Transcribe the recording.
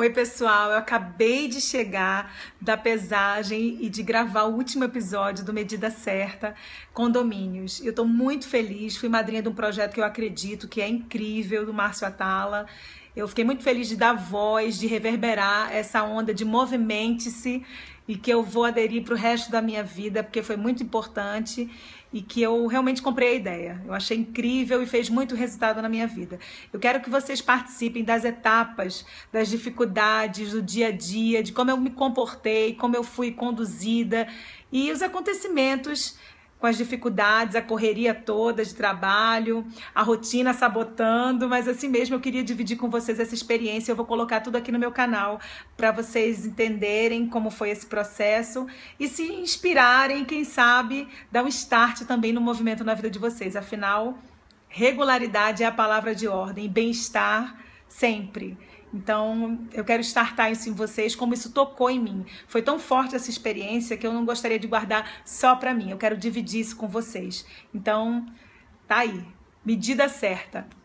Oi, pessoal, eu acabei de chegar da pesagem e de gravar o último episódio do Medida Certa Condomínios. Eu estou muito feliz, fui madrinha de um projeto que eu acredito que é incrível, do Márcio Atala. Eu fiquei muito feliz de dar voz, de reverberar essa onda de movimente-se e que eu vou aderir para o resto da minha vida, porque foi muito importante e que eu realmente comprei a ideia. Eu achei incrível e fez muito resultado na minha vida. Eu quero que vocês participem das etapas, das dificuldades do dia a dia, de como eu me comportei, como eu fui conduzida e os acontecimentos com as dificuldades, a correria toda de trabalho, a rotina sabotando, mas assim mesmo eu queria dividir com vocês essa experiência. Eu vou colocar tudo aqui no meu canal para vocês entenderem como foi esse processo e se inspirarem, quem sabe, dar um start também no movimento na vida de vocês. Afinal, regularidade é a palavra de ordem, bem-estar sempre. Então, eu quero startar isso em vocês, como isso tocou em mim. Foi tão forte essa experiência que eu não gostaria de guardar só para mim. Eu quero dividir isso com vocês. Então, tá aí. Medida certa.